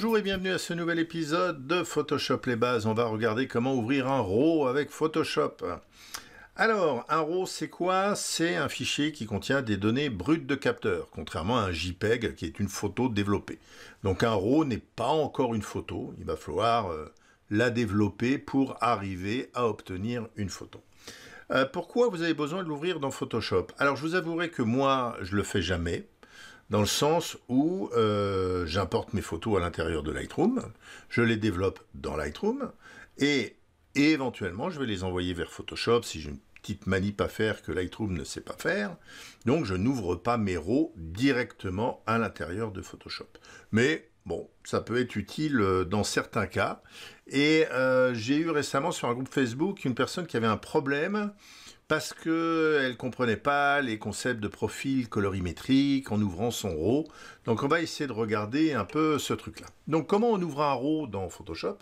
Bonjour et bienvenue à ce nouvel épisode de Photoshop les bases. On va regarder comment ouvrir un RAW avec Photoshop. Alors, un RAW, c'est quoi C'est un fichier qui contient des données brutes de capteur, contrairement à un JPEG qui est une photo développée. Donc un RAW n'est pas encore une photo, il va falloir euh, la développer pour arriver à obtenir une photo. Euh, pourquoi vous avez besoin de l'ouvrir dans Photoshop Alors je vous avouerai que moi, je le fais jamais dans le sens où euh, j'importe mes photos à l'intérieur de Lightroom, je les développe dans Lightroom, et, éventuellement je vais les envoyer vers Photoshop si j'ai une petite manip à faire que Lightroom ne sait pas faire. Donc je n'ouvre pas mes RAW directement à l'intérieur de Photoshop. Mais bon, ça peut être utile euh, dans certains cas. Et euh, j'ai eu récemment sur un groupe Facebook une personne qui avait un problème parce qu'elle ne comprenait pas les concepts de profil colorimétrique en ouvrant son RAW. Donc on va essayer de regarder un peu ce truc-là. Donc comment on ouvre un RAW dans Photoshop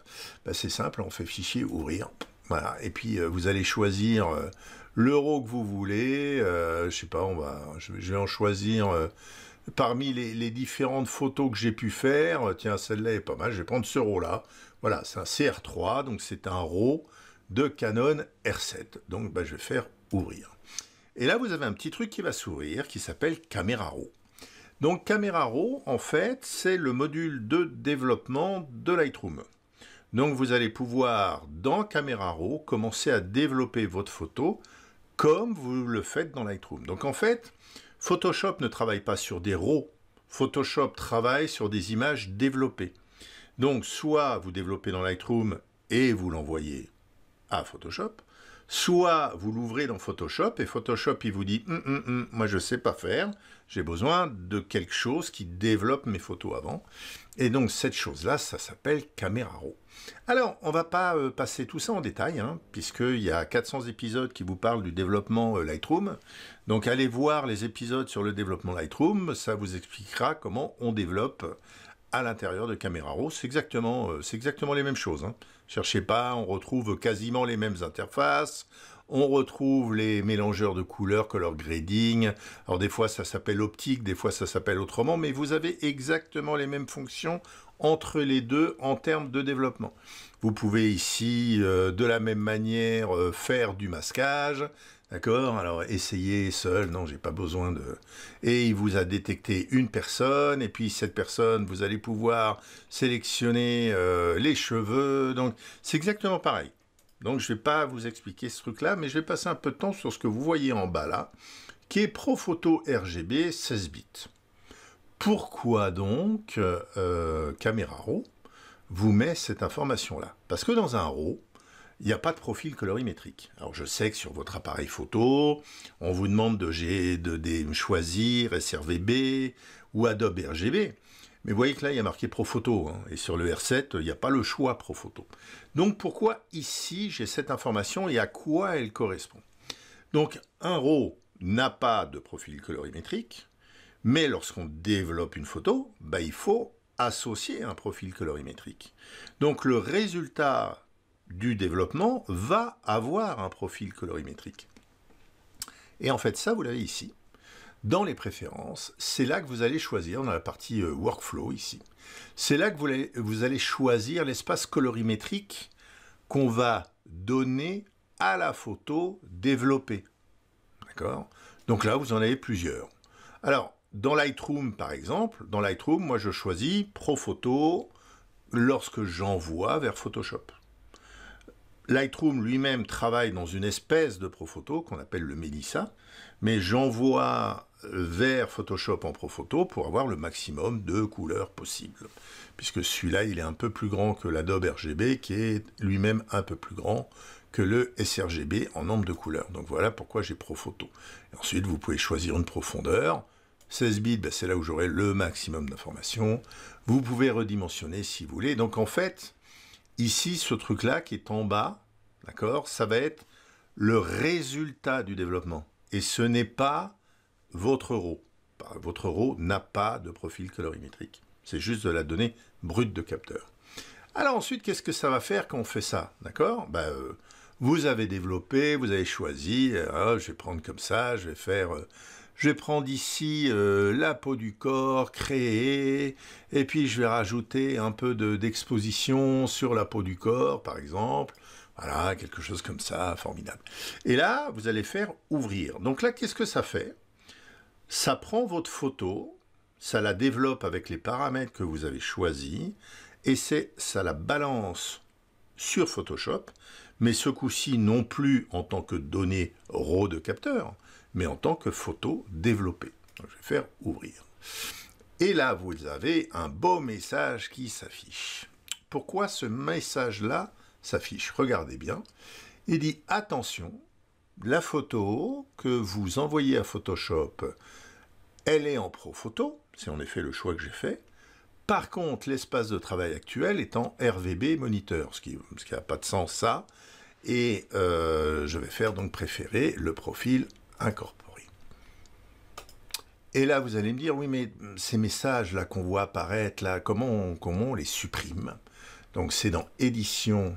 bah, C'est simple, on fait fichier, ouvrir. Voilà. Et puis euh, vous allez choisir euh, le RAW que vous voulez. Je euh, je sais pas, va, je, vais en choisir parmi les, les, différentes photos que j'ai pu faire. tiens, celle-là est pas mal, je vais prendre ce RAW-là. Voilà, c'est un CR3, donc c'est un RAW de Canon R7. Donc bah, je vais faire ouvrir. Et là, vous avez un petit truc qui va s'ouvrir qui s'appelle Camera Raw. Donc Camera Raw, en fait, c'est le module de développement de Lightroom. Donc vous allez pouvoir, dans Camera Raw, commencer à développer votre photo comme vous le faites dans Lightroom. Donc en fait, Photoshop ne travaille pas sur des RAW. Photoshop travaille sur des images développées. Donc soit vous développez dans Lightroom et vous l'envoyez à Photoshop, soit vous l'ouvrez dans Photoshop et Photoshop il vous dit hum, hum, hum, moi je sais pas faire, j'ai besoin de quelque chose qui développe mes photos avant. Et donc cette chose-là, ça s'appelle Camera Raw. Alors, on va pas euh, passer tout ça en détail, hein, puisqu'il y a 400 épisodes qui vous parlent du développement euh, Lightroom. Donc allez voir les épisodes sur le développement Lightroom, ça vous expliquera comment on développe à l'intérieur de Camera Raw. C'est exactement, euh, les mêmes choses. Hein. Cherchez pas, on retrouve quasiment les mêmes interfaces. On retrouve les mélangeurs de couleurs, color grading. Alors des fois ça s'appelle optique, des fois ça s'appelle autrement, mais vous avez exactement les mêmes fonctions entre les deux en termes de développement. Vous pouvez ici euh, de la même manière euh, faire du masquage, D'accord Alors essayez seul, non, j'ai pas besoin de. Et il vous a détecté une personne, et puis cette personne, vous allez pouvoir sélectionner euh, les cheveux. Donc c'est exactement pareil. Donc je vais pas vous expliquer ce truc-là, mais je vais passer un peu de temps sur ce que vous voyez en bas là, qui est Photo RGB 16 bits. Pourquoi donc euh, euh Camera Raw vous met cette information-là Parce que dans un RAW, il n'y a pas de profil colorimétrique. Alors je sais que sur votre appareil photo, on vous demande de, choisir SRVB ou Adobe RGB. Mais vous voyez que là, il y a marqué Pro Photo hein. et sur le R7, il n'y a pas le choix Pro Photo. Donc pourquoi ici, j'ai cette information et à quoi elle correspond Donc un RAW n'a pas de profil colorimétrique. Mais lorsqu'on développe une photo, bah, il faut associer un profil colorimétrique. Donc le résultat du développement va avoir un profil colorimétrique. Et en fait, ça, vous l'avez ici. Dans les préférences, c'est là que vous allez choisir, dans la partie euh, workflow ici, c'est là que vous allez, vous allez choisir l'espace colorimétrique qu'on va donner à la photo développée. D'accord Donc là, vous en avez plusieurs. Alors, dans Lightroom, par exemple, dans Lightroom, moi, je choisis Pro Photo lorsque j'envoie vers Photoshop. Lightroom lui-même travaille dans une espèce de photo qu'on appelle le Melissa, mais j'envoie euh, vers Photoshop en photo pour avoir le maximum de couleurs possibles, puisque celui-là il est un peu plus grand que l'Adobe RGB qui est lui-même un peu plus grand que le sRGB en nombre de couleurs. Donc voilà pourquoi j'ai Profoto. photo. ensuite vous pouvez choisir une profondeur, 16 bits, ben, c'est là où j'aurai le maximum d'informations. Vous pouvez redimensionner si vous voulez. Donc en fait, ici, ce truc-là qui est en bas, D'accord Ça va être le résultat du développement. Et ce n'est pas votre euro. Votre euro n'a pas de profil colorimétrique. C'est juste de la donnée brute de capteur. Alors ensuite, qu'est-ce que ça va faire quand on fait ça D'accord bah, euh, Vous avez développé, vous avez choisi, euh, ah, je vais prendre comme ça, je vais faire... Euh, je vais prendre ici la peau du corps, créée et puis je vais rajouter un peu d'exposition sur la peau du corps, par exemple. Voilà, quelque chose comme ça, formidable. Et là, vous allez faire ouvrir. Donc là, qu'est-ce que ça fait Ça prend votre photo, ça la développe avec les paramètres que vous avez choisis, et c'est ça la balance sur Photoshop, mais ce coup-ci non plus en tant que données RAW de capteur, mais en tant que photo développée. je vais faire ouvrir. Et là, vous avez un beau message qui s'affiche. Pourquoi ce message-là s'affiche, regardez bien, et dit attention, la photo que vous envoyez à Photoshop, elle est en Pro Photo, c'est en effet le choix que j'ai fait. Par contre, l'espace de travail actuel est en RVB moniteur ce qui n'a pas de sens ça. Et euh, je vais faire donc préférer le profil incorporé. Et là, vous allez me dire, oui, mais ces messages-là qu'on voit apparaître, là, comment comment on les supprime Donc c'est dans Édition,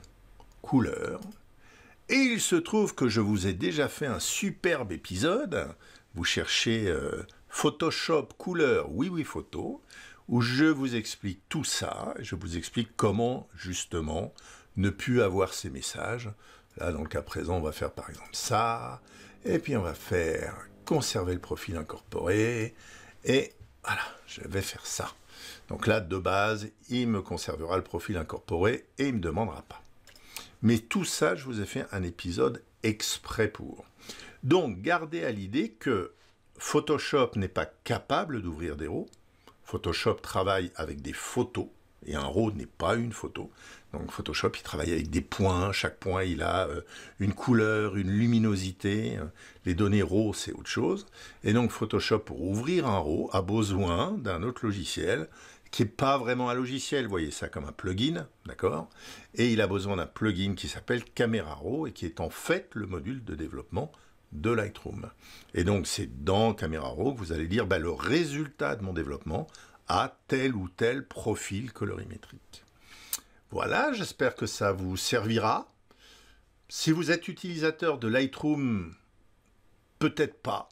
et il se trouve que je vous ai déjà fait un superbe épisode. Vous cherchez euh, Photoshop couleur, oui oui photo, où je vous explique tout ça. Je vous explique comment justement ne plus avoir ces messages. Là, dans le cas présent, on va faire par exemple ça. Et puis on va faire conserver le profil incorporé. Et voilà, je vais faire ça. Donc là, de base, il me conservera le profil incorporé et il ne me demandera pas. Mais tout ça, je vous ai fait un épisode exprès pour. Donc, gardez à l'idée que Photoshop n'est pas capable d'ouvrir des RAW. Photoshop travaille avec des photos. Et un RAW n'est pas une photo. Donc Photoshop, il travaille avec des points. Chaque point, il a euh, une couleur, une luminosité. Euh, les données RAW, c'est autre chose. Et donc Photoshop, pour ouvrir un RAW, a besoin d'un autre logiciel qui n'est pas vraiment un logiciel, voyez ça comme un plugin, d'accord Et il a besoin d'un plugin qui s'appelle Camera Raw et qui est en fait le module de développement de Lightroom. Et donc c'est dans Camera Raw que vous allez dire bah, le résultat de mon développement à tel ou tel profil colorimétrique. Voilà, j'espère que ça vous servira. Si vous êtes utilisateur de Lightroom, peut-être pas,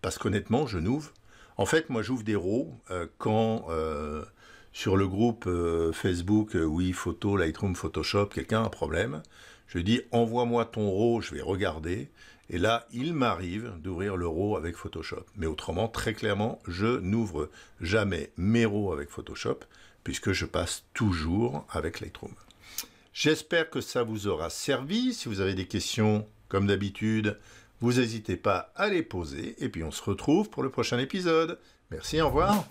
parce qu'honnêtement, je n'ouvre en fait, moi, j'ouvre des RAW euh, quand euh, sur le groupe euh, Facebook, oui, photo, Lightroom, Photoshop, quelqu'un a un problème. Je dis, envoie-moi ton RAW, je vais regarder. Et là, il m'arrive d'ouvrir le RAW avec Photoshop. Mais autrement, très clairement, je n'ouvre jamais mes RAW avec Photoshop, puisque je passe toujours avec Lightroom. J'espère que ça vous aura servi. Si vous avez des questions, comme d'habitude, vous n'hésitez pas à les poser et puis on se retrouve pour le prochain épisode. Merci, au revoir.